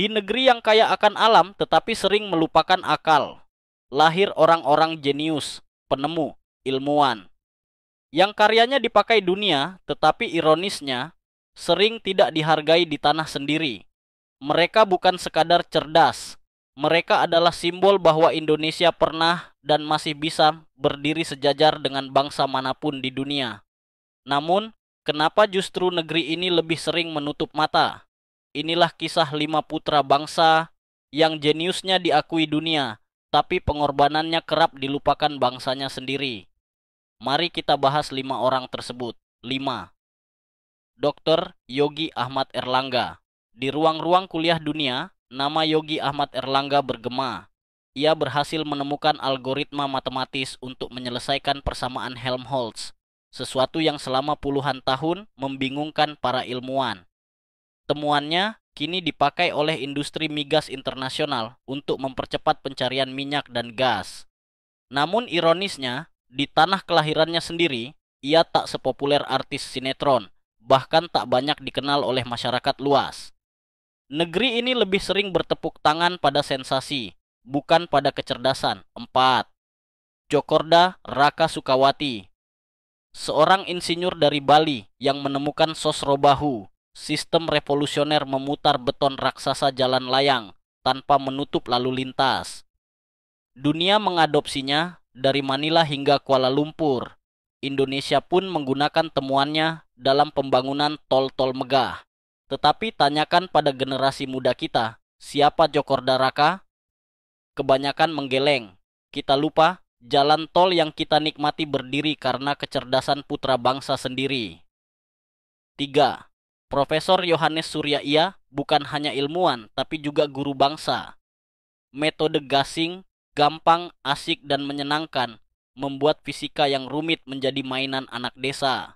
Di negeri yang kaya akan alam tetapi sering melupakan akal, lahir orang-orang jenius, penemu, ilmuwan. Yang karyanya dipakai dunia tetapi ironisnya sering tidak dihargai di tanah sendiri. Mereka bukan sekadar cerdas, mereka adalah simbol bahwa Indonesia pernah dan masih bisa berdiri sejajar dengan bangsa manapun di dunia. Namun, kenapa justru negeri ini lebih sering menutup mata? Inilah kisah lima putra bangsa yang jeniusnya diakui dunia, tapi pengorbanannya kerap dilupakan bangsanya sendiri. Mari kita bahas lima orang tersebut. 5. Dr. Yogi Ahmad Erlangga Di ruang-ruang kuliah dunia, nama Yogi Ahmad Erlangga bergema. Ia berhasil menemukan algoritma matematis untuk menyelesaikan persamaan Helmholtz, sesuatu yang selama puluhan tahun membingungkan para ilmuwan. Temuannya kini dipakai oleh industri migas internasional untuk mempercepat pencarian minyak dan gas. Namun ironisnya, di tanah kelahirannya sendiri, ia tak sepopuler artis sinetron, bahkan tak banyak dikenal oleh masyarakat luas. Negeri ini lebih sering bertepuk tangan pada sensasi, bukan pada kecerdasan. 4. Jokorda Raka Sukawati Seorang insinyur dari Bali yang menemukan Sosrobahu, Sistem revolusioner memutar beton raksasa jalan layang tanpa menutup lalu lintas. Dunia mengadopsinya dari Manila hingga Kuala Lumpur. Indonesia pun menggunakan temuannya dalam pembangunan tol-tol megah. Tetapi tanyakan pada generasi muda kita, siapa Jokorda Raka? Kebanyakan menggeleng. Kita lupa jalan tol yang kita nikmati berdiri karena kecerdasan putra bangsa sendiri. 3. Profesor Yohanes Surya ia bukan hanya ilmuwan, tapi juga guru bangsa. Metode gasing, gampang, asik, dan menyenangkan, membuat fisika yang rumit menjadi mainan anak desa.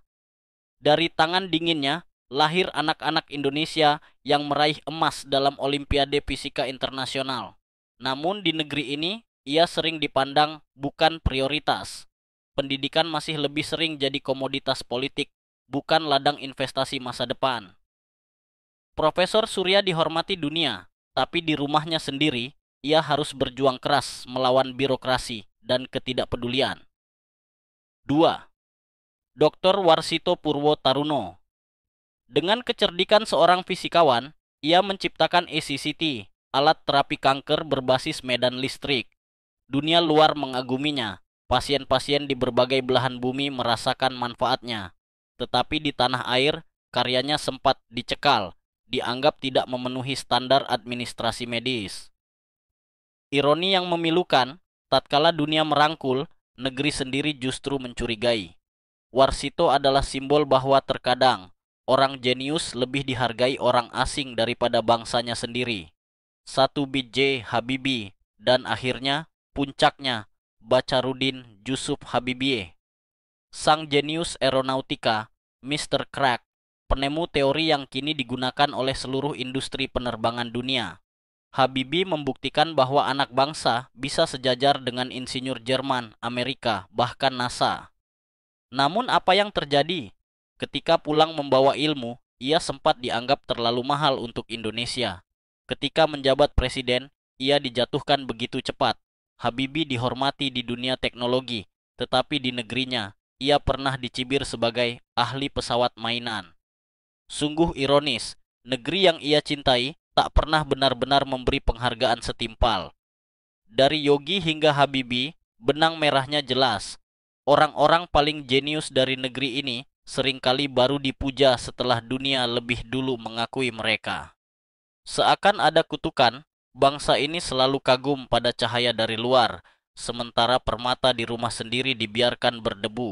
Dari tangan dinginnya, lahir anak-anak Indonesia yang meraih emas dalam Olimpiade Fisika Internasional. Namun di negeri ini, ia sering dipandang bukan prioritas. Pendidikan masih lebih sering jadi komoditas politik bukan ladang investasi masa depan. Profesor Surya dihormati dunia, tapi di rumahnya sendiri ia harus berjuang keras melawan birokrasi dan ketidakpedulian. 2. Dr. Warsito Purwo Taruno Dengan kecerdikan seorang fisikawan, ia menciptakan ACCT, alat terapi kanker berbasis medan listrik. Dunia luar mengaguminya, pasien-pasien di berbagai belahan bumi merasakan manfaatnya tetapi di tanah air karyanya sempat dicekal, dianggap tidak memenuhi standar administrasi medis. Ironi yang memilukan, tatkala dunia merangkul, negeri sendiri justru mencurigai. Warsito adalah simbol bahwa terkadang orang jenius lebih dihargai orang asing daripada bangsanya sendiri. Satu BJ Habibie dan akhirnya puncaknya Bacarudin Yusuf Habibie sang jenius aeronautika, Mr. Crack, penemu teori yang kini digunakan oleh seluruh industri penerbangan dunia. Habibi membuktikan bahwa anak bangsa bisa sejajar dengan insinyur Jerman, Amerika, bahkan NASA. Namun apa yang terjadi? Ketika pulang membawa ilmu, ia sempat dianggap terlalu mahal untuk Indonesia. Ketika menjabat presiden, ia dijatuhkan begitu cepat. Habibi dihormati di dunia teknologi, tetapi di negerinya ia pernah dicibir sebagai ahli pesawat mainan. Sungguh ironis, negeri yang ia cintai tak pernah benar-benar memberi penghargaan setimpal. Dari Yogi hingga Habibi, benang merahnya jelas. Orang-orang paling jenius dari negeri ini seringkali baru dipuja setelah dunia lebih dulu mengakui mereka. Seakan ada kutukan, bangsa ini selalu kagum pada cahaya dari luar – sementara permata di rumah sendiri dibiarkan berdebu.